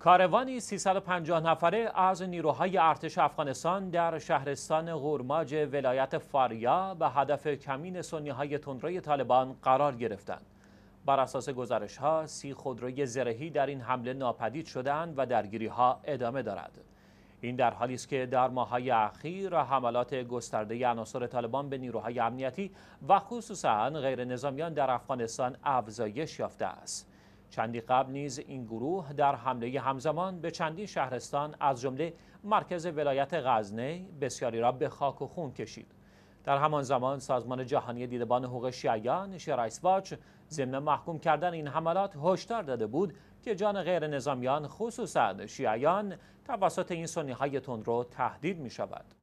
کاروانی 350 نفره از نیروهای ارتش افغانستان در شهرستان غورماج ولایت فاریا به هدف کمین سنی تندروی طالبان قرار گرفتند. بر اساس گزارش ها سی خودروی زرهی در این حمله ناپدید شدند و درگیری ها ادامه دارد. این در حالی است که در ماهای اخیر حملات گسترده عناصر طالبان به نیروهای امنیتی و خصوصا غیر نظامیان در افغانستان افزایش یافته است. چندی قبل نیز این گروه در حمله همزمان به چندین شهرستان از جمله مرکز ولایت غزنه بسیاری را به خاک و خون کشید در همان زمان سازمان جهانی دیدبان حقوق شیعیان شرایس واچ ضمن محکوم کردن این حملات هشدار داده بود که جان غیر نظامیان خصوصا شیعیان توسط این سنی های تندرو تهدید می شود